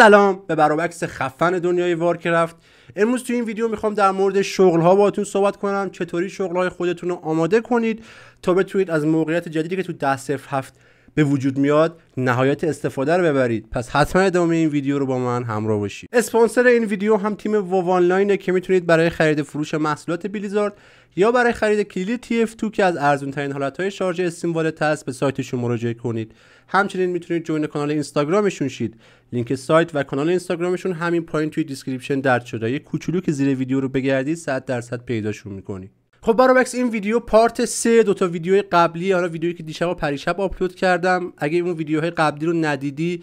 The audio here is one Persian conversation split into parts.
سلام به برابکس خفن دنیای وارکرفت. امروز تو این ویدیو میخوام در مورد شغل ها باهاتون صحبت کنم چطوری شغل های خودتون رو آماده کنید تا بتونید از موقعیت جدیدی که تو دست هفت به وجود میاد نهایت استفاده رو ببرید پس حتما ادامه این ویدیو رو با من همراه باشید اسپانسر این ویدیو هم تیم وو آنلاینه که میتونید برای خرید فروش محصولات بلیزارد یا برای خرید کلید TF2 که از ارزون ترین حالت های شارژ استیم والت هست به سایتشون مراجعه کنید همچنین میتونید جوین کانال اینستاگرامشون شید لینک سایت و کانال اینستاگرامشون همین پایین توی دیسکریپشن درد شده یه کوچولو که زیر ویدیو رو بگردید 100 درصد پیداشون میکنید خب برابکس این ویدیو پارت سه دو تا ویدیو قبلی حالا ویدیویی که دیشب و پریشب آپلود کردم اگه اون ویدیوهای قبلی رو ندیدی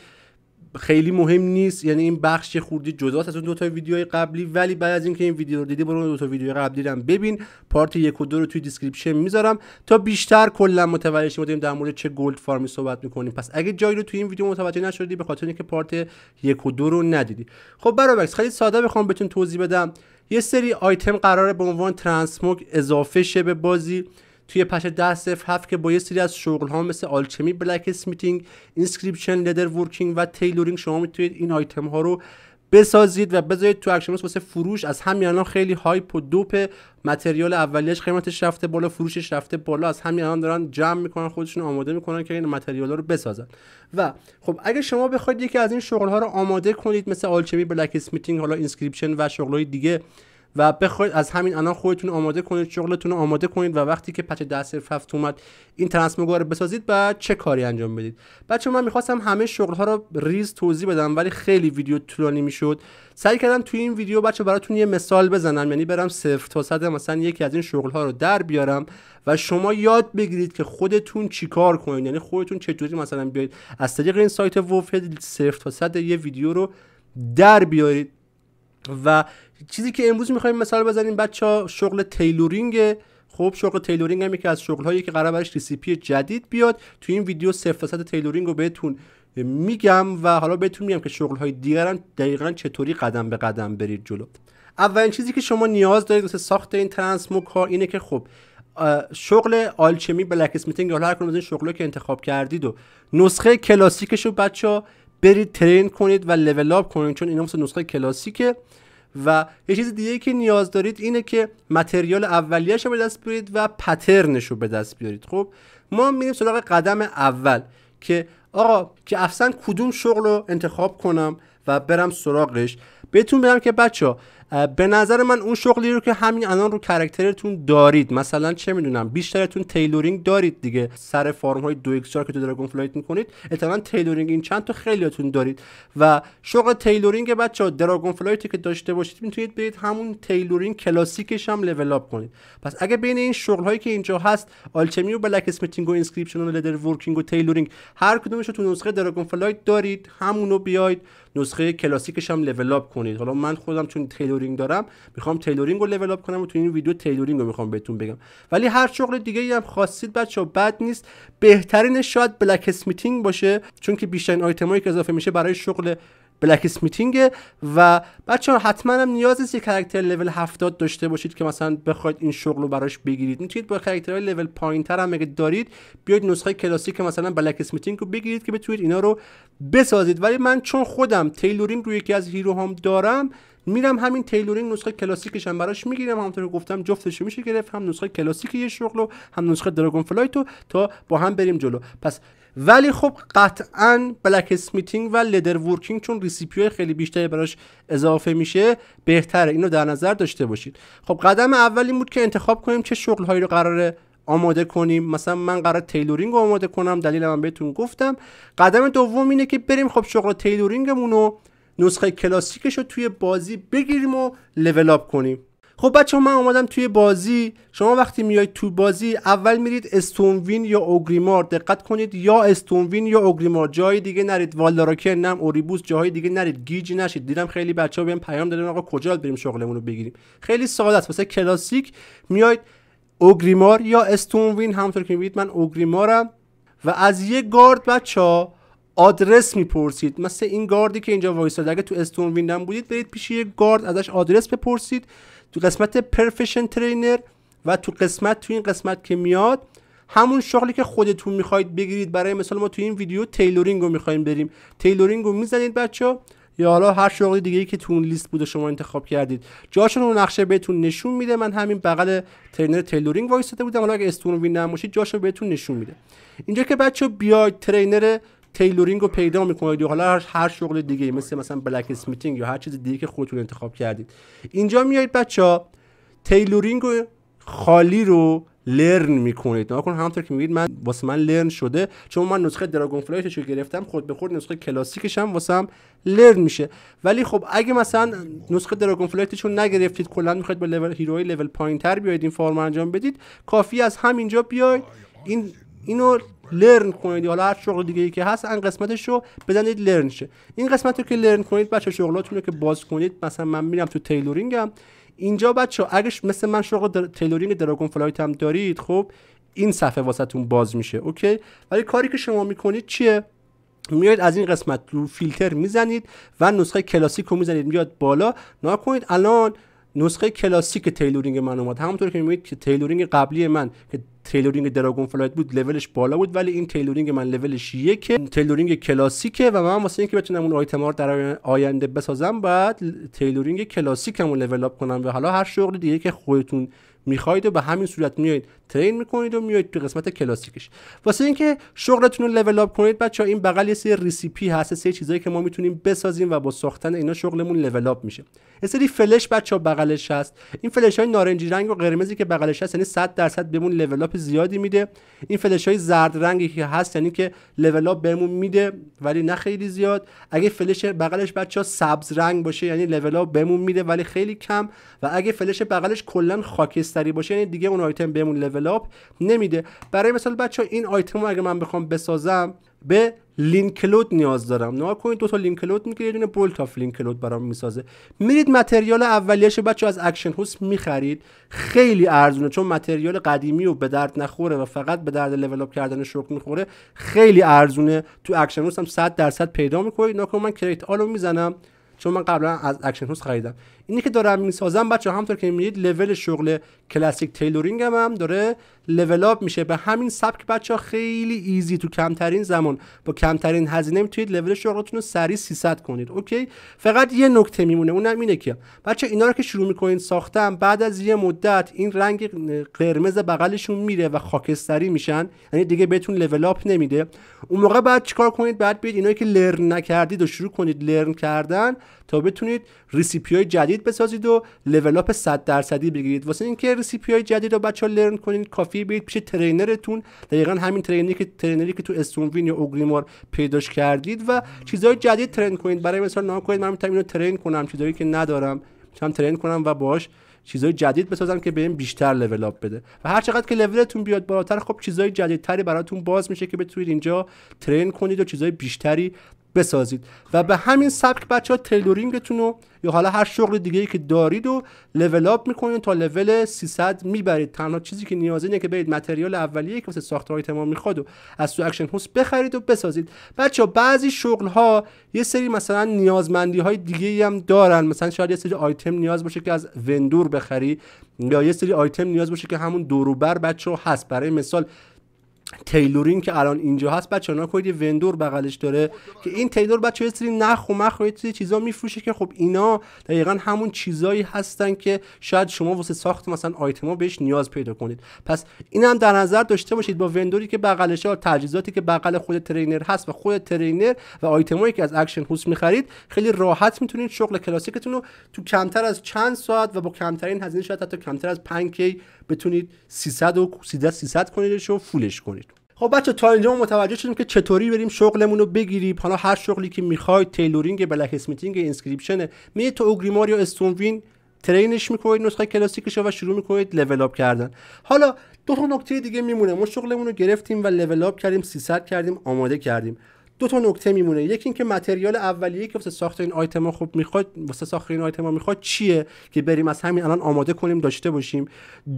خیلی مهم نیست یعنی این بخش خوردی خوردی جداست از اون دو تا ویدیوهای قبلی ولی بعد از اینکه این ویدیو رو دیدی برو دو تا ویدیو قبلی رو ببین پارت یک و رو توی دیسکریپشن میذارم تا بیشتر کلا متوجه شیم در مورد چه گلد فارمی صحبت میکنیم پس اگه جایی رو توی این ویدیو متوجه نشدی به خاطر اینکه پارت یک و رو ندیدی خب برابرکس خیلی ساده بخوام بهتون توضیح بدم یه سری آیتم قراره به عنوان ترانسموگ اضافه شه به بازی توی پچ 1007 که با یه سری از شغل ها مثل آلچمی بلک اسمیتینگ اینسکریپشن لدر ورکینگ و تیلورینگ شما میتونید این آیتم ها رو بسازید و بذارید تو اکشن واسه فروش از همین الان خیلی هایپ و دوپ متریال اولیش قیمتش رفته بالا فروشش رفته بالا از همین الان دارن جمع میکنن خودشون آماده میکنن که این متریال ها رو بسازن و خب اگه شما بخواید یکی از این شغل ها رو آماده کنید مثل آلچمی بلک اسمیتینگ حالا اینسکریپشن و شغل های دیگه و بخواید از همین الان خودتون آماده کنید شغلتون آماده کنید و وقتی که پچ ده صرف اومد این ترنس رو بسازید بعد چه کاری انجام بدید بچه من میخواستم همه شغل ها رو ریز توضیح بدم ولی خیلی ویدیو طولانی میشد سعی کردم توی این ویدیو بچه براتون یه مثال بزنم یعنی برم صفر تا مثلا یکی از این شغل ها رو در بیارم و شما یاد بگیرید که خودتون چیکار کنید یعنی خودتون چطوری مثلا بیاید از طریق این سایت وفد صفر تا صد یه ویدیو رو در بیارید و چیزی که امروز میخوایم مثال بزنیم بچه شغل تیلورینگ خب شغل تیلورینگ هم یکی از شغل هایی که قرار برش ریسیپی جدید بیاد تو این ویدیو صفر تیلورینگ رو بهتون میگم و حالا بهتون میگم که شغل های دیگر هم دقیقا چطوری قدم به قدم برید جلو اولین چیزی که شما نیاز دارید واسه ساخت این ترانسمو کار اینه که خب شغل آلچمی بلک اسمیتینگ حالا هر کنون از این شغلایی که انتخاب کردید و نسخه کلاسیکش رو بچه برید ترین کنید و لول اپ کنید چون اینا مثل نسخه کلاسیکه و یه چیز دیگه که نیاز دارید اینه که متریال اولیه‌اش رو به دست بیارید و پترنش رو به دست بیارید خب ما میریم سراغ قدم اول که آقا که افسن کدوم شغل رو انتخاب کنم و برم سراغش بهتون بگم که بچه ها به نظر من اون شغلی رو که همین الان رو کرکترتون دارید مثلا چه میدونم بیشترتون تیلورینگ دارید دیگه سر فرم های دو که تو دراگون فلایت میکنید اتفاقا تیلورینگ این چند تا خیلیاتون دارید و شغل تیلورینگ بچه دراگون فلایتی که داشته باشید میتونید برید همون تیلورینگ کلاسیکش هم لول اپ کنید پس اگه بین این شغل هایی که اینجا هست آلچمی و بلک اسمیتینگ و اینسکریپشن و لدر ورکینگ و تیلورینگ هر کدومش رو تو نسخه دراگون فلایت دارید همونو بیاید نسخه کلاسیکش هم لول اپ کنید حالا من خودم چون تیلورینگ تیلورینگ دارم میخوام تیلورینگ رو لول اپ کنم و تو این ویدیو تیلورینگ رو میخوام بهتون بگم ولی هر شغل دیگه ای هم خواستید بچه بد نیست بهترین شاید بلک اسمیتینگ باشه چون که بیشترین آیتمایی که اضافه میشه برای شغل بلک اسمیتینگ و بچه ها حتما هم نیاز نیست یه کاراکتر لول 70 داشته باشید که مثلا بخواید این شغل رو براش بگیرید میتونید با کاراکتر لول پایین تر هم اگه دارید بیاید نسخه کلاسیک که مثلا بلک اسمیتینگ رو بگیرید که بتونید اینا رو بسازید ولی من چون خودم تیلورینگ رو یکی از هیروهام دارم میرم همین تیلورینگ نسخه کلاسیکش هم براش میگیرم همونطور که گفتم جفتش میشه گرفت هم نسخه کلاسیک یه و هم نسخه دراگون فلایتو تا با هم بریم جلو پس ولی خب قطعا بلک اسمیتینگ و لدر ورکینگ چون ریسیپیو خیلی بیشتری براش اضافه میشه بهتره اینو در نظر داشته باشید خب قدم اول این بود که انتخاب کنیم چه شغلهایی رو قراره آماده کنیم مثلا من قرار تیلورینگ رو آماده کنم دلیل من بهتون گفتم قدم دوم اینه که بریم خب شغل تیلورینگمون رو نسخه کلاسیکش رو توی بازی بگیریم و لول اپ کنیم خب بچه من اومدم توی بازی شما وقتی میایید تو بازی اول میرید استونوین یا اوگریمار دقت کنید یا استونوین یا اوگریمار جای دیگه نرید والداراکن نم اوریبوس جای دیگه نرید گیج نشید دیدم خیلی بچه ها بهم پیام دادن آقا کجا بریم شغلمون رو بگیریم خیلی ساده است واسه کلاسیک میایید اوگریمار یا استونوین همونطور که میبینید من اوگریمارم و از یه گارد بچه ها آدرس میپرسید مثل این گاردی که اینجا وایستاد اگه تو استون ویندم بودید برید پیش یه گارد ازش آدرس بپرسید تو قسمت پرفشن ترینر و تو قسمت تو این قسمت که میاد همون شغلی که خودتون میخواید بگیرید برای مثال ما تو این ویدیو تیلورینگ رو میخوایم بریم تیلورینگ رو میزنید بچه یا حالا هر شغل دیگه ای که تو اون لیست بوده شما انتخاب کردید جاشون رو نقشه بهتون نشون میده من همین بغل ترینر تیلورینگ وایساده بودم حالا اگه استون جاشو بهتون نشون میده اینجا که بچه بیاید ترینر تیلورینگ رو پیدا میکنید یا حالا هر شغل دیگه مثل مثلا بلک اسمیتینگ یا هر چیز دیگه که خودتون انتخاب کردید اینجا میایید بچه ها تیلورینگ خالی رو لرن میکنید نگاه کن همونطور که میگید من واسه من لرن شده چون من نسخه دراگون فلایتش رو گرفتم خود به خود نسخه کلاسیکش هم واسم لرن میشه ولی خب اگه مثلا نسخه دراگون فلایتش رو نگرفتید کلا میخواید با لول هیروی لول پایینتر بیاید این فارم انجام بدید کافی از همینجا بیاید این اینو لرن کنید حالا هر شغل دیگه ای که هست ان قسمتش رو بزنید لرن شه این قسمت رو که لرن کنید بچه شغلاتون رو که باز کنید مثلا من میرم تو تیلورینگم اینجا بچه اگه مثل من شغل در... تیلورینگ دراگون فلایت هم دارید خب این صفحه واسهتون باز میشه اوکی ولی کاری که شما میکنید چیه میاد از این قسمت رو فیلتر میزنید و نسخه کلاسیک رو میزنید میاد بالا نا کنید الان نسخه کلاسیک تیلورینگ من اومد همونطور که میبینید که تیلورینگ قبلی من که تیلورینگ دراگون فلایت بود لولش بالا بود ولی این تیلورینگ من لولش یکه تیلورینگ کلاسیکه و من واسه اینکه بتونم اون آیتم ها در آینده بسازم بعد تیلورینگ کلاسیکمو لول اپ کنم و حالا هر شغل دیگه که خودتون میخواید و به همین صورت میایید ترین میکنید و میایید تو قسمت کلاسیکش واسه اینکه شغلتون رو لول اپ کنید بچه ها این بغل یه سری ریسیپی هست سه چیزایی که ما میتونیم بسازیم و با ساختن اینا شغلمون لول اپ میشه یه سری فلش بچه ها بغلش هست این فلش های نارنجی رنگ و قرمزی که بغلش هست یعنی 100 درصد بهمون لول اپ زیادی میده این فلش های زرد رنگی که هست یعنی که لول اپ بهمون میده ولی نه خیلی زیاد اگه فلش بغلش بچه ها سبز رنگ باشه یعنی لول اپ بهمون میده ولی خیلی کم و اگه فلش بغلش کلا خاکستری بستری باشه یعنی دیگه اون آیتم بهمون لول اپ نمیده برای مثال بچه این آیتم رو اگه من بخوام بسازم به لینکلود نیاز دارم نه کنید دو تا لینکلود میگیره یه دونه بولت آف لینکلود برام میسازه میرید متریال اولیش بچه از اکشن هوس میخرید خیلی ارزونه چون متریال قدیمی و به درد نخوره و فقط به درد لول اپ کردن شوک میخوره خیلی ارزونه تو اکشن هوس هم 100 درصد پیدا میکنید نه من کریت آلو میزنم چون من قبلا از اکشن هوس خریدم اینی که دارم میسازم بچه همطور که میرید لول شغل کلاسیک تیلورینگ هم, هم داره لول اپ میشه به همین سبک بچه ها خیلی ایزی تو کمترین زمان با کمترین هزینه میتونید لول شغلتون رو سریع 300 کنید اوکی فقط یه نکته میمونه اونم اینه که بچه اینا رو که شروع میکنید ساختن بعد از یه مدت این رنگ قرمز بغلشون میره و خاکستری میشن یعنی دیگه بهتون لول اپ نمیده اون موقع بعد چیکار کنید بعد بیاید اینایی که لرن نکردید و شروع کنید لرن کردن تا بتونید ریسیپی های جدید بسازید و لول اپ 100 درصدی بگیرید واسه اینکه ریسیپی های جدید رو بچا لرن کنید کافی برید پیش ترینرتون دقیقا همین ترینری که ترینری که تو استونوین یا اوگریمور پیداش کردید و چیزهای جدید ترن کنید برای مثال نام کنید من میتونم اینو ترن کنم چیزایی که ندارم میتونم ترن کنم و باش چیزای جدید بسازم که بهم بیشتر لول اپ بده و هر چقدر که لولتون بیاد بالاتر خب چیزهای جدیدتری براتون باز میشه که بتونید اینجا ترین کنید و چیزای بیشتری بسازید و به همین سبک بچه ها تیلورینگتون رو یا حالا هر شغل دیگه ای که دارید و لول اپ میکنید تا لول 300 میبرید تنها چیزی که نیاز اینه که برید متریال اولیه که واسه ساخت های تمام میخواد و از تو اکشن هوس بخرید و بسازید بچه ها بعضی شغل ها یه سری مثلا نیازمندی های دیگه ای هم دارن مثلا شاید یه سری آیتم نیاز باشه که از وندور بخری یا یه سری آیتم نیاز باشه که همون دوروبر بچه ها هست برای مثال تیلورین که الان اینجا هست بچه ها کنید یه وندور بغلش داره که این تیلور بچه یه سری نخ و مخ و چیزا میفروشه که خب اینا دقیقا همون چیزایی هستن که شاید شما واسه ساخت مثلا آیتما بهش نیاز پیدا کنید پس این هم در نظر داشته باشید با وندوری که بغلش ها تجهیزاتی که بغل خود ترینر هست و خود ترینر و آیتمایی که از اکشن هوس میخرید خیلی راحت میتونید شغل کلاسیکتون رو تو کمتر از چند ساعت و با کمترین هزینه شاید حتی کمتر از 5 بتونید 300 و 300 300 کنیدش و فولش کنید خب بچه تا اینجا ما متوجه شدیم که چطوری بریم شغلمون رو بگیریم حالا هر شغلی که میخواید تیلورینگ بلک اسمیتینگ اینسکریپشن می تو اوگریمار یا استونوین ترینش میکنید نسخه کلاسیکش و شروع میکنید لول اپ کردن حالا دو تا نکته دیگه میمونه ما شغلمون رو گرفتیم و لول اپ کردیم 300 کردیم آماده کردیم دو تا نکته میمونه یکی اینکه متریال اولیه که واسه ساخت این آیتما خوب میخواد واسه ساخت این آیتما میخواد چیه که بریم از همین الان آماده کنیم داشته باشیم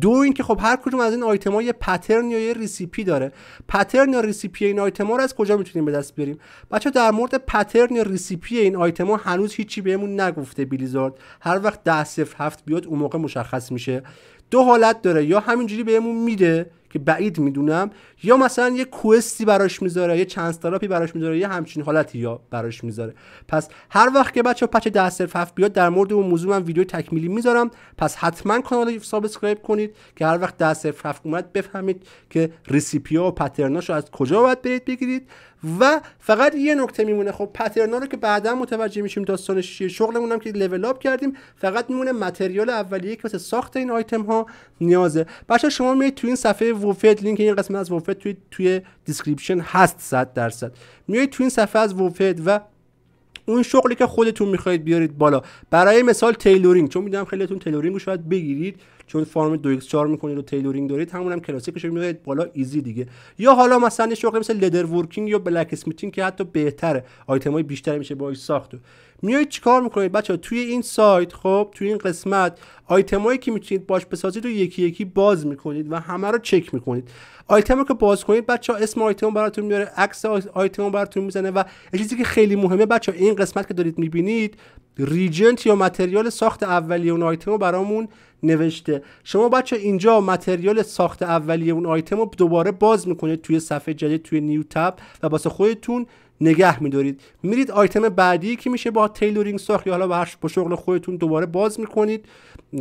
دو اینکه خب هر کدوم از این آیتما یه پترن یا یه ریسیپی داره پترن یا ریسیپی این آیتما رو از کجا میتونیم به دست بیاریم بچه در مورد پترن یا ریسیپی این آیتما هنوز هیچی بهمون نگفته بلیزارد هر وقت ده هفت بیاد اون موقع مشخص میشه دو حالت داره یا همینجوری بهمون میده که بعید میدونم یا مثلا یه کوستی براش میذاره یه چند تلاپی براش میذاره یه همچین حالتی یا براش میذاره پس هر وقت که بچه پچه ده صرف هفت بیاد در مورد اون موضوع من ویدیو تکمیلی میذارم پس حتما کانال رو سابسکرایب کنید که هر وقت ده صرف اومد بفهمید که ریسیپی ها و پترناش رو از کجا باید برید بگیرید و فقط یه نکته میمونه خب پترنا رو که بعدا متوجه میشیم داستانش چیه شغلمون هم که لول اپ کردیم فقط میمونه متریال اولیه که واسه ساخت این آیتم ها نیازه بچه شما میرید تو این صفحه ووفت لینک این قسمت از ووفت توی توی دیسکریپشن هست 100 درصد میای تو این صفحه از ووفت و اون شغلی که خودتون میخواید بیارید بالا برای مثال تیلورینگ چون میدونم خیلیتون تیلورینگ رو شاید بگیرید چون فرم 2 x 4 میکنید و تیلورینگ دارید همون هم کلاسیکش رو بالا ایزی دیگه یا حالا مثلا شغلی مثل لدر ورکینگ یا بلک اسمیتینگ که حتی بهتره های بیشتری میشه با ساخت میایید چیکار میکنید بچه توی این سایت خب توی این قسمت هایی که میتونید باش بسازید رو یکی یکی باز میکنید و همه رو چک میکنید آیتم رو که باز کنید بچه ها اسم آیتم براتون میاره عکس آیتم براتون میزنه و چیزی که خیلی مهمه بچه این قسمت که دارید میبینید ریجنت یا متریال ساخت اولیه اون آیتم رو برامون نوشته شما بچه اینجا متریال ساخت اولیه اون آیتم رو دوباره باز میکنید توی صفحه جدید توی نیو تب و واسه خودتون نگه میدارید میرید آیتم بعدی که میشه با تیلورینگ ساخت یا حالا با شغل خودتون دوباره باز میکنید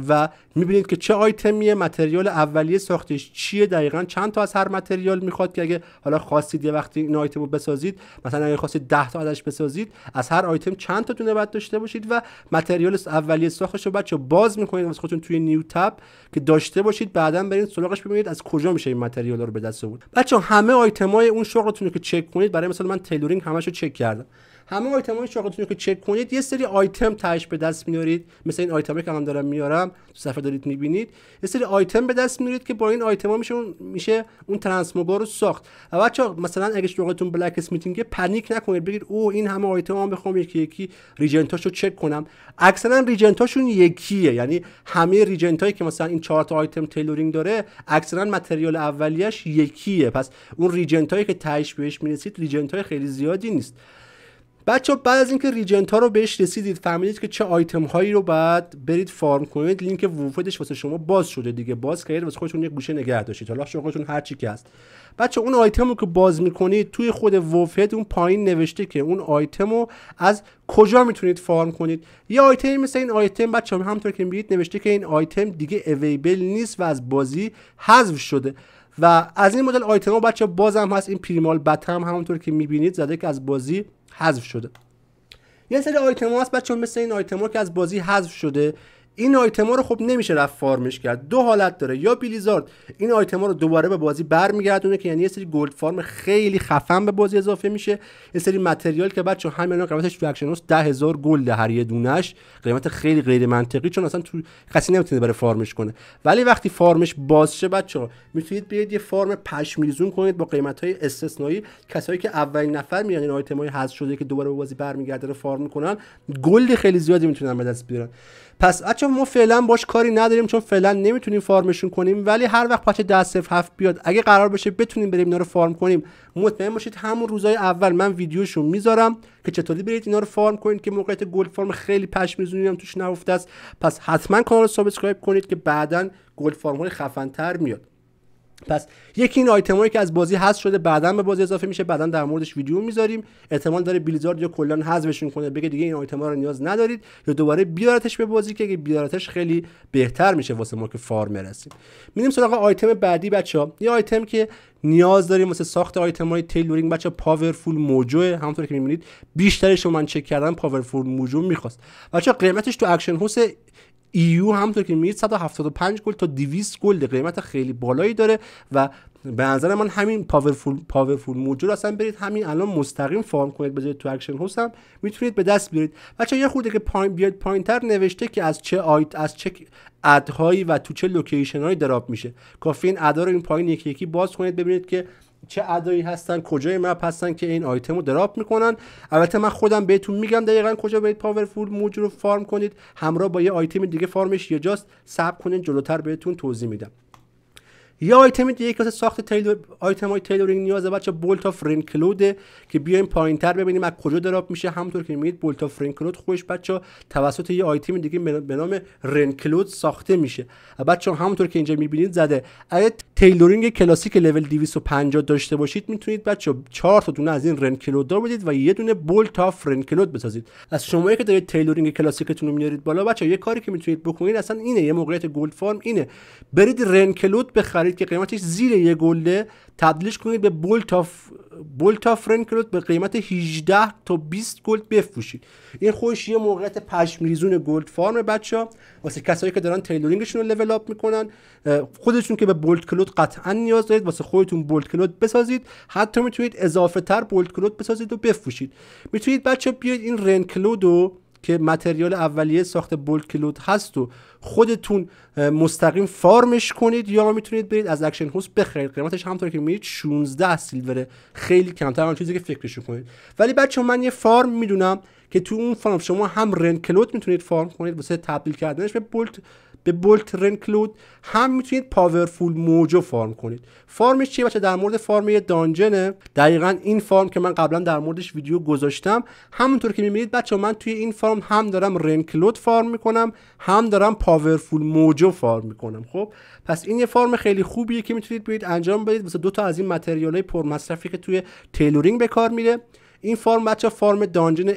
و میبینید که چه آیتمیه متریال اولیه ساختش چیه دقیقا چند تا از هر متریال میخواد که اگه حالا خواستید یه وقتی این آیتم رو بسازید مثلا اگه خواستید 10 تا ازش بسازید از هر آیتم چند تا تونه باید داشته باشید و متریال اولیه ساختش رو بچه باز میکنید از خودتون توی نیو تب که داشته باشید بعدا برید سراغش ببینید از کجا میشه این متریال رو به دست آورد بچه همه های اون شغلتون رو که چک کنید برای مثلا من تیلورینگ همش رو چک کردم همه آیتم های رو که چک کنید یه سری آیتم تهش به دست میارید مثل این آیتم که من دارم میارم تو صفحه دارید میبینید یه سری آیتم به دست میارید که با این آیتم ها میشه اون میشه اون رو ساخت و بچا مثلا اگه شغلتون بلک اسمیتینگ پنیک نکنید بگید او این همه آیتم بخوام یکی یکی ریجنتاشو چک کنم اکثرا ریجنتاشون یکیه یعنی همه ریجنتایی که مثلا این چهار تا آیتم تیلورینگ داره اکثرا متریال اولیش یکیه پس اون ریجنت که تهش بهش میرسید ریجنت خیلی زیادی نیست بچه بعد از اینکه ریجنت ها رو بهش رسیدید فهمیدید که چه آیتم هایی رو بعد برید فارم کنید لینک ووفدش واسه شما باز شده دیگه باز کردید واسه خودتون یک گوشه نگه داشتید حالا شغلتون هر چی که هست بچه اون آیتم رو که باز میکنید توی خود ووفد اون پایین نوشته که اون آیتم رو از کجا میتونید فارم کنید یه آیتم مثل این آیتم بچه همطور که میبینید نوشته که این آیتم دیگه اویبل نیست و از بازی حذف شده و از این مدل آیتم ها بچه بازم هست این پریمال بتم همونطور که میبینید زده که از بازی حذف شده یه سری آیتم هست بچه مثل این آیتم که از بازی حذف شده این آیتما رو خب نمیشه رفت فارمش کرد دو حالت داره یا بلیزارد این آیتما رو دوباره به بازی برمیگردونه که یعنی یه سری گلد فارم خیلی خفن به بازی اضافه میشه یه سری متریال که بچه همین قیمتش تو اکشنوس 10000 گلد هر یه دونش قیمت خیلی غیر منطقی چون اصلا تو کسی نمیتونه برای فارمش کنه ولی وقتی فارمش باز شه بچه‌ها میتونید بیاید یه فارم پشمیزون کنید با های استثنایی کسایی که اولین نفر میان این های حذف شده که دوباره به بازی برمیگرده فارم میکنن گلد خیلی زیادی میتونن به دست بیارن پس بچا چون ما فعلا باش کاری نداریم چون فعلا نمیتونیم فارمشون کنیم ولی هر وقت پچ دست هفت بیاد اگه قرار بشه بتونیم بریم اینا رو فارم کنیم مطمئن باشید همون روزای اول من ویدیوشون میذارم که چطوری برید اینا رو فارم کنید که موقعیت گلد فارم خیلی پش میزونیم توش نفته است پس حتما کانال رو سابسکرایب کنید که بعدا گلد فارم های خفن تر میاد پس یکی این هایی که از بازی هست شده بعدا به بازی اضافه میشه بعدا در موردش ویدیو میذاریم احتمال داره بلیزارد یا کلا حذفشون کنه بگه دیگه این آیتما رو نیاز ندارید یا دوباره بیارتش به بازی که اگه بیارتش خیلی بهتر میشه واسه ما که فارم رسیم میریم سراغ آیتم بعدی ها یه آیتم که نیاز داریم مثل ساخت آیتم های تیلورینگ بچه پاورفول موجو همونطور که میبینید بیشترش من چک کردم پاورفول موجو میخواست بچه قیمتش تو اکشن هوس ایو همونطور که میرید 175 گل تا 200 گل قیمت خیلی بالایی داره و به نظر من همین پاورفول پاورفول موجود اصلا برید همین الان مستقیم فارم کنید بذارید تو اکشن هوس هم میتونید به دست بیارید بچه یه خورده که پایین بیاد تر نوشته که از چه آیت از چه ادهایی و تو چه لوکیشن هایی دراب میشه کافی این ادا رو این پایین یکی یکی باز کنید ببینید که چه ادایی هستن کجای مپ هستن که این آیتم رو دراپ میکنن البته من خودم بهتون میگم دقیقا کجا باید پاورفول موج رو فارم کنید همراه با یه آیتم دیگه فارمش یه جاست سب کنین جلوتر بهتون توضیح میدم یه آیتم دیگه که ساخت تیلور آیتم های تیلورینگ نیازه بچه بولت آف رینکلود که بیایم پایین تر ببینیم از کجا دراپ میشه همونطور که میبینید بولت آف رینکلود خودش بچه توسط یه آیتم دیگه به نام کلود ساخته میشه بچه همونطور که اینجا میبینید زده اگه تیلورینگ کلاسیک لول 250 داشته باشید میتونید بچه چهار تا دونه از این دار بدید و یه دونه بولت آف رینکلود بسازید از شما که دارید تیلورینگ کلاسیکتون رو میارید بالا بچه یه کاری که میتونید بکنید اصلا اینه یه موقعیت گولد فارم اینه برید کلود بخرید که قیمتش زیر یه گلده تبدیلش کنید به بولتاف آف کلود به قیمت 18 تا 20 گلد بفروشید این خوش یه موقعیت پشمریزون گلد فارم بچه ها واسه کسایی که دارن تیلورینگشون رو لول اپ میکنن خودشون که به بولت کلود قطعا نیاز دارید واسه خودتون بولت کلود بسازید حتی میتونید اضافه تر بولت کلود بسازید و بفروشید میتونید بچه بیاید این کلود رو که متریال اولیه ساخت بولد کلود هست و خودتون مستقیم فارمش کنید یا میتونید برید از اکشن هوس بخرید قیمتش همونطور که میرید 16 سیلوره خیلی کمتر اون چیزی که فکرش کنید ولی بچه من یه فارم میدونم که تو اون فارم شما هم رن کلود میتونید فارم کنید واسه تبدیل کردنش به بولد به بولت رنکلود هم میتونید پاورفول موجو فارم کنید فارمش چیه بچه در مورد فارم یه دانجنه دقیقا این فارم که من قبلا در موردش ویدیو گذاشتم همونطور که میبینید بچه من توی این فارم هم دارم رنکلود فارم میکنم هم دارم پاورفول موجو فارم میکنم خب پس این یه فارم خیلی خوبیه که میتونید برید انجام بدید مثلا دو تا از این متریال های پرمصرفی که توی تیلورینگ به کار میره این فرم بچه فرم دانجن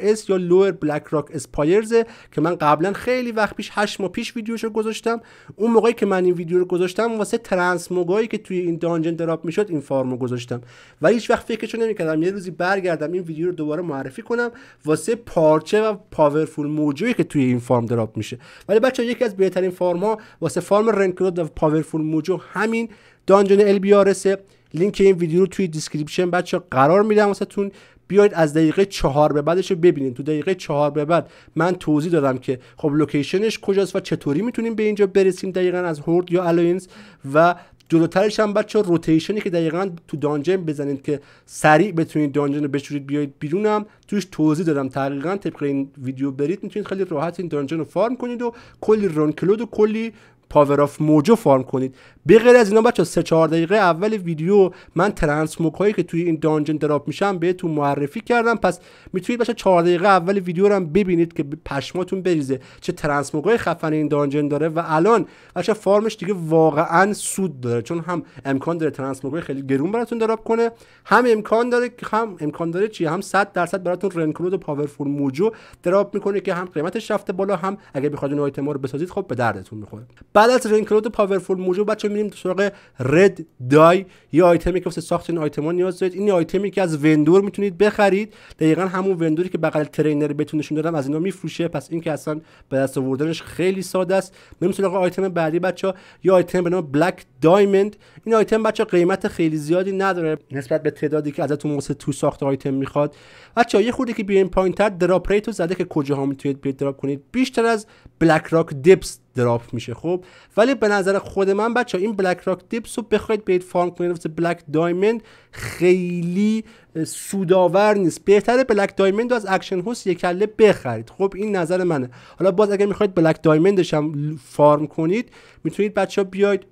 اس یا لور بلک راک اسپایرز که من قبلا خیلی وقت پیش 8 ماه پیش ویدیوشو گذاشتم اون موقعی که من این ویدیو رو گذاشتم واسه ترنسموگایی که توی این دانجن دراپ میشد این فارم رو گذاشتم و هیچ وقت فکرشو نمیکردم یه روزی برگردم این ویدیو رو دوباره معرفی کنم واسه پارچه و پاورفول موجی که توی این فرم دراپ میشه ولی بچه یکی از بهترین فرم واسه فرم رنکرود و پاورفول موجو همین دانجن LBRS لینک این ویدیو رو توی دیسکریپشن بچه قرار میدم تون بیاید از دقیقه چهار به بعدش رو ببینید تو دقیقه چهار به بعد من توضیح دادم که خب لوکیشنش کجاست و چطوری میتونیم به اینجا برسیم دقیقا از هورد یا الاینس و جلوترش هم بچه روتیشنی که دقیقا تو دانجن بزنید که سریع بتونید دانجن رو بشورید بیاید بیرونم توش توضیح دادم تقریبا طبق این ویدیو برید میتونید خیلی راحت این دانجن رو فارم کنید و کلی رن و کلی پاور آف موجو فارم کنید به غیر از اینا بچا 3 4 دقیقه اول ویدیو من موک هایی که توی این دانجن دراپ میشن بهتون معرفی کردم پس میتونید بچا 4 دقیقه اول ویدیو رو هم ببینید که پشماتون بریزه چه ترانس های خفن این دانجن داره و الان بچا فارمش دیگه واقعا سود داره چون هم امکان داره ترنسموک خیلی گرون براتون دراپ کنه هم امکان داره که هم امکان داره چی هم 100 درصد براتون رنکلود پاورفول موجو دراپ میکنه که هم قیمتش رفته بالا هم اگه بخواید اون آیتم رو بسازید خب به دردتون میخوره بعد از رینکلود پاورفول موجود بچه میریم سراغ رد دای یا آیتمی که واسه ساخت این آیتما نیاز دارید این آیتمی که از وندور میتونید بخرید دقیقا همون وندوری که بغل ترینر بتونشون نشون دادم از اینا میفروشه پس این که اصلا به دست آوردنش خیلی ساده است میریم سراغ آیتم بعدی بچه یا آیتم به نام بلک دایموند این آیتم بچه قیمت خیلی زیادی نداره نسبت به تعدادی که ازتون واسه تو ساخت آیتم میخواد بچه یه خورده که بیاین پایینتر دراپ ریتو زده که کجاها میتونید بیاید دراپ کنید بیشتر از بلک راک دیپس دراپ میشه خب ولی به نظر خود من بچه ها این بلک راک دیپس رو بخواید برید فارم کنید واسه بلک دایموند خیلی سوداور نیست بهتره بلک دایموند از اکشن هوس یک کله بخرید خب این نظر منه حالا باز اگر میخواید بلک دایموندش هم فارم کنید میتونید بچه ها بیاید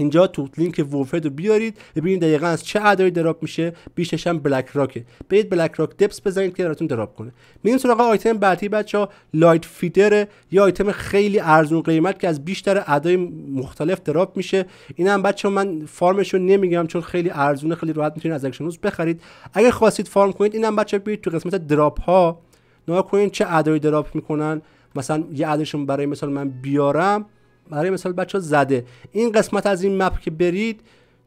اینجا تو لینک وورفرد رو بیارید ببینید دقیقا از چه عددی دراپ میشه بیشش هم بلک راکه برید بلک راک دپس بزنید که براتون دراپ کنه میریم سراغ آیتم بعدی بچه ها لایت فیدر یا آیتم خیلی ارزون قیمت که از بیشتر ادای مختلف دراپ میشه این هم بچه من فارمش رو نمیگم چون خیلی ارزونه خیلی راحت میتونید از اکشنوز بخرید اگر خواستید فارم کنید هم بچه برید تو قسمت دراپ ها نگاه کنید چه ادای دراپ میکنن مثلا یه عددشون برای مثال من بیارم برای مثال بچه ها زده این قسمت از این مپ که برید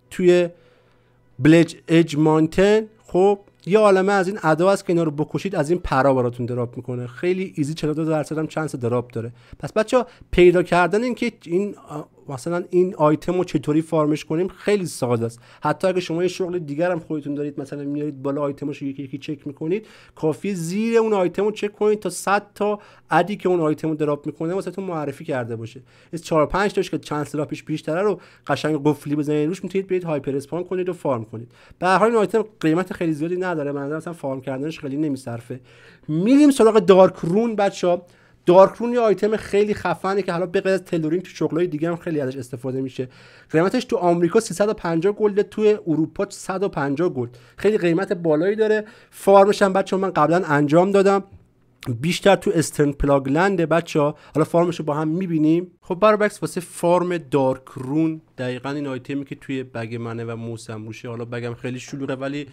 توی بلج اج مانتن خب یه عالمه از این ادا است که اینا رو بکشید از این پرا براتون دراپ میکنه خیلی ایزی 42 درصد هم چانس دراپ داره پس بچه ها پیدا کردن این این مثلا این آیتم رو چطوری فارمش کنیم خیلی ساده است حتی اگه شما یه شغل دیگر هم خودتون دارید مثلا میارید بالا آیتمش یکی یکی چک میکنید کافی زیر اون آیتم رو چک کنید تا 100 تا ادی که اون آیتم رو دراپ میکنه تو معرفی کرده باشه این 4 5 تاش که چند سال پیش بیشتره رو قشنگ قفلی بزنید روش میتونید برید هایپر اسپان کنید و فارم کنید به هر حال این آیتم قیمت خیلی زیادی نداره من مثلا فارم کردنش خیلی نمیصرفه میریم سراغ دارک رون بچا دارکرون یه آیتم خیلی خفنه که حالا به غیر از تلورین تو شغلای دیگه هم خیلی ازش استفاده میشه قیمتش تو آمریکا 350 گلد تو اروپا 150 گلد خیلی قیمت بالایی داره فارمش هم بچه من قبلا انجام دادم بیشتر تو استرن پلاگلنده بچه ها حالا فارمش رو با هم میبینیم خب برابکس واسه فارم دارک رون دقیقا این آیتمی که توی بگ منه و موسم روشه حالا بگم خیلی شلوغه ولی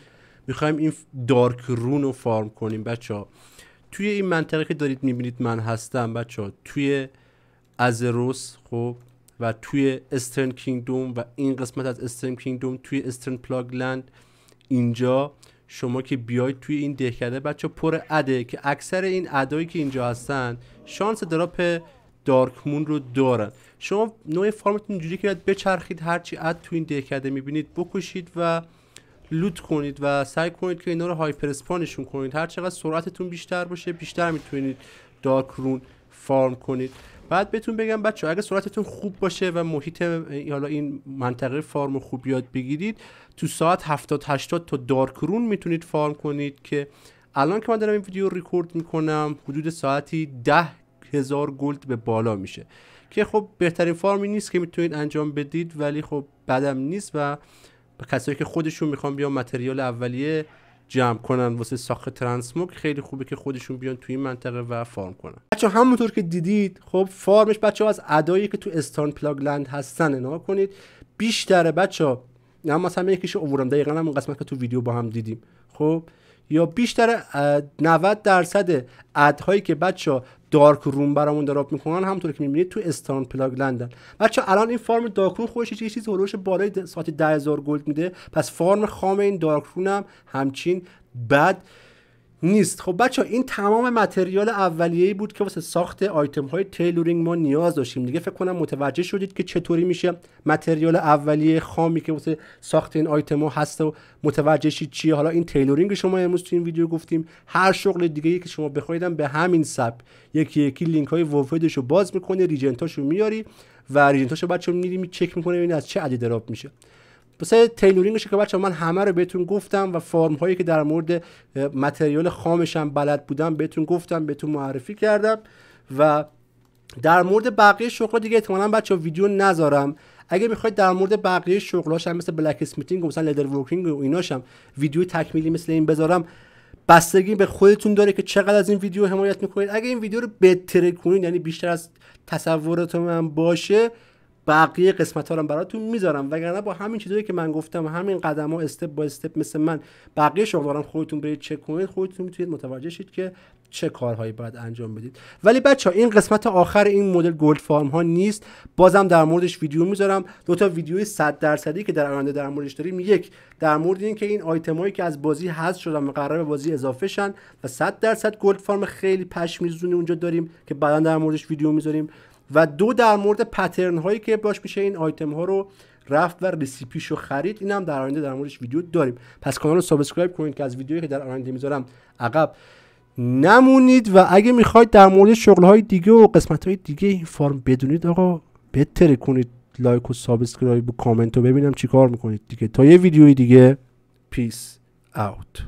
میخوایم این دارک رون رو فارم کنیم بچه توی این منطقه که دارید میبینید من هستم بچه ها توی ازروس خب و توی استرن کینگدوم و این قسمت از استرن کینگدوم توی استرن پلاگلند اینجا شما که بیاید توی این دهکده بچه پر عده که اکثر این ادایی که اینجا هستن شانس دراپ دارکمون رو دارن شما نوع فارمتون اینجوری که باید بچرخید هرچی عد توی این دهکده میبینید بکشید و لوت کنید و سعی کنید که اینا رو هایپر اسپانشون کنید هر چقدر سرعتتون بیشتر باشه بیشتر میتونید دارک رون فارم کنید بعد بهتون بگم بچه اگه سرعتتون خوب باشه و محیط حالا این منطقه فارم خوب یاد بگیرید تو ساعت 70 80 تا دارک رون میتونید فارم کنید که الان که من دارم این ویدیو ریکورد میکنم حدود ساعتی 10 هزار گلد به بالا میشه که خب بهترین فارمی نیست که میتونید انجام بدید ولی خب بدم نیست و کسایی که خودشون میخوان بیان متریال اولیه جمع کنن واسه ساخت ترانسموک خیلی خوبه که خودشون بیان توی این منطقه و فارم کنن بچه همونطور که دیدید خب فارمش بچه ها از ادایی که تو استان لند هستن نها کنید بیشتره بچه ها نه مثلا یکیش اوورم دقیقا همون قسمت که تو ویدیو با هم دیدیم خب یا بیشتر 90 درصد ادهایی که بچه ها دارک روم برامون دراپ میکنن همونطور که میبینید تو استان پلاگ لندن بچه الان این فارم دارک روم خودش یه چیزی هولوش بالای ساعت 10000 گلد میده پس فارم خام این دارک روم هم همچین بد نیست خب بچه این تمام متریال ای بود که واسه ساخت آیتم های تیلورینگ ما نیاز داشتیم دیگه فکر کنم متوجه شدید که چطوری میشه متریال اولیه خامی که واسه ساخت این آیتم ها هست و متوجه شید چیه حالا این تیلورینگ شما امروز تو این ویدیو گفتیم هر شغل دیگه که شما بخوایدم به همین سب یکی یکی لینک های وفدش رو باز میکنه ریجنتاشو میاری و ریجنتاشو بچه میریم چک میکنه این از چه عدد دراب میشه بسه تیلورینگش که بچه من همه رو بهتون گفتم و فرم هایی که در مورد متریال خامشم بلد بودم بهتون گفتم بهتون معرفی کردم و در مورد بقیه شغل دیگه احتمالا بچه ویدیو نذارم اگه میخواید در مورد بقیه شغلاش هم مثل بلک اسمیتینگ و مثلا لدر ورکینگ و ایناشم هم ویدیو تکمیلی مثل این بذارم بستگی به خودتون داره که چقدر از این ویدیو حمایت میکنید اگه این ویدیو رو بهتر کنید یعنی بیشتر از تصورات من باشه بقیه قسمت ها رو براتون میذارم وگرنه با همین چیزایی که من گفتم همین قدم ها استپ با استپ مثل من بقیه شغل خودتون برید چک کنید خودتون میتونید متوجه شید که چه کارهایی باید انجام بدید ولی بچه ها این قسمت آخر این مدل گلد فارم ها نیست بازم در موردش ویدیو میذارم دو تا ویدیوی 100 درصدی که در آینده در موردش داریم یک در مورد این که این هایی که از بازی حذف شدن و قرار به بازی اضافه شن و 100 درصد گلد فارم خیلی پشمیزونی اونجا داریم که بعدا در موردش ویدیو میذاریم و دو در مورد پترن هایی که باش میشه این آیتم ها رو رفت و رسیپیش رو خرید هم در آینده در موردش ویدیو داریم پس کانال رو سابسکرایب کنید که از ویدیویی که در آینده میذارم عقب نمونید و اگه میخواید در مورد شغل های دیگه و قسمت های دیگه این فارم بدونید آقا بهتره کنید لایک و سابسکرایب و کامنت رو ببینم چیکار میکنید دیگه تا یه ویدیوی دیگه پیس اوت